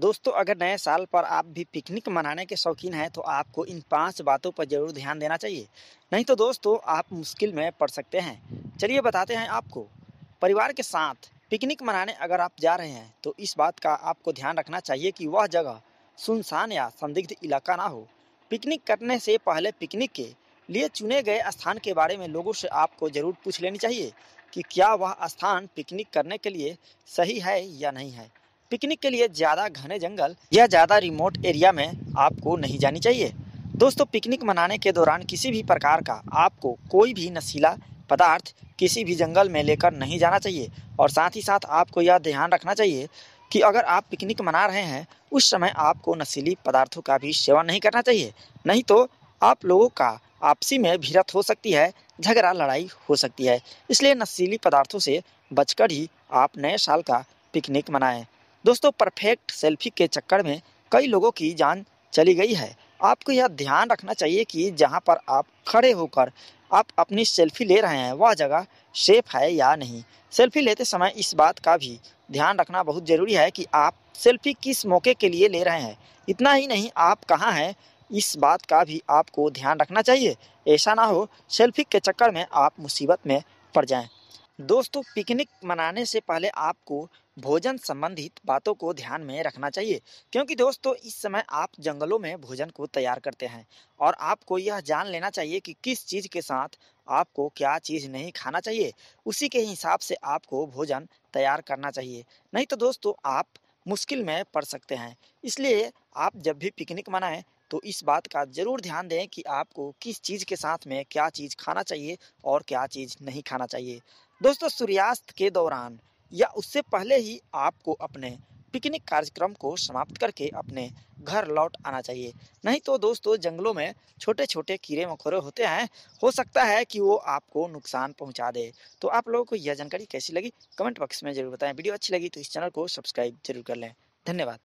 दोस्तों अगर नए साल पर आप भी पिकनिक मनाने के शौकीन हैं तो आपको इन पांच बातों पर ज़रूर ध्यान देना चाहिए नहीं तो दोस्तों आप मुश्किल में पड़ सकते हैं चलिए बताते हैं आपको परिवार के साथ पिकनिक मनाने अगर आप जा रहे हैं तो इस बात का आपको ध्यान रखना चाहिए कि वह जगह सुनसान या संदिग्ध इलाका ना हो पिकनिक करने से पहले पिकनिक के लिए चुने गए स्थान के बारे में लोगों से आपको ज़रूर पूछ लेनी चाहिए कि क्या वह स्थान पिकनिक करने के लिए सही है या नहीं है पिकनिक के लिए ज़्यादा घने जंगल या ज़्यादा रिमोट एरिया में आपको नहीं जानी चाहिए दोस्तों पिकनिक मनाने के दौरान किसी भी प्रकार का आपको कोई भी नशीला पदार्थ किसी भी जंगल में लेकर नहीं जाना चाहिए और साथ ही साथ आपको यह ध्यान रखना चाहिए कि अगर आप पिकनिक मना रहे हैं उस समय आपको नशीली पदार्थों का भी सेवन नहीं करना चाहिए नहीं तो आप लोगों का आपसी में भिड़त हो सकती है झगड़ा लड़ाई हो सकती है इसलिए नशीली पदार्थों से बचकर ही आप नए साल का पिकनिक मनाएं दोस्तों परफेक्ट सेल्फी के चक्कर में कई लोगों की जान चली गई है आपको यह ध्यान रखना चाहिए कि जहाँ पर आप खड़े होकर आप अपनी सेल्फी ले रहे हैं वह जगह सेफ है या नहीं सेल्फी लेते समय इस बात का भी ध्यान रखना बहुत ज़रूरी है कि आप सेल्फी किस मौके के लिए ले रहे हैं इतना ही नहीं आप कहाँ हैं इस बात का भी आपको ध्यान रखना चाहिए ऐसा ना हो सेल्फी के चक्कर में आप मुसीबत में पड़ जाएं। दोस्तों पिकनिक मनाने से पहले आपको भोजन संबंधित बातों को ध्यान में रखना चाहिए क्योंकि दोस्तों इस समय आप जंगलों में भोजन को तैयार करते हैं और आपको यह जान लेना चाहिए कि किस चीज़ के साथ आपको क्या चीज़ नहीं खाना चाहिए उसी के हिसाब से आपको भोजन तैयार करना चाहिए नहीं तो दोस्तों आप मुश्किल में पड़ सकते हैं इसलिए आप जब भी पिकनिक मनाएं तो इस बात का ज़रूर ध्यान दें कि आपको किस चीज़ के साथ में क्या चीज़ खाना चाहिए और क्या चीज़ नहीं खाना चाहिए दोस्तों सूर्यास्त के दौरान या उससे पहले ही आपको अपने पिकनिक कार्यक्रम को समाप्त करके अपने घर लौट आना चाहिए नहीं तो दोस्तों जंगलों में छोटे छोटे कीड़े मकोड़े होते हैं हो सकता है कि वो आपको नुकसान पहुंचा दे तो आप लोगों को यह जानकारी कैसी लगी कमेंट बॉक्स में जरूर बताएं वीडियो अच्छी लगी तो इस चैनल को सब्सक्राइब जरूर कर लें धन्यवाद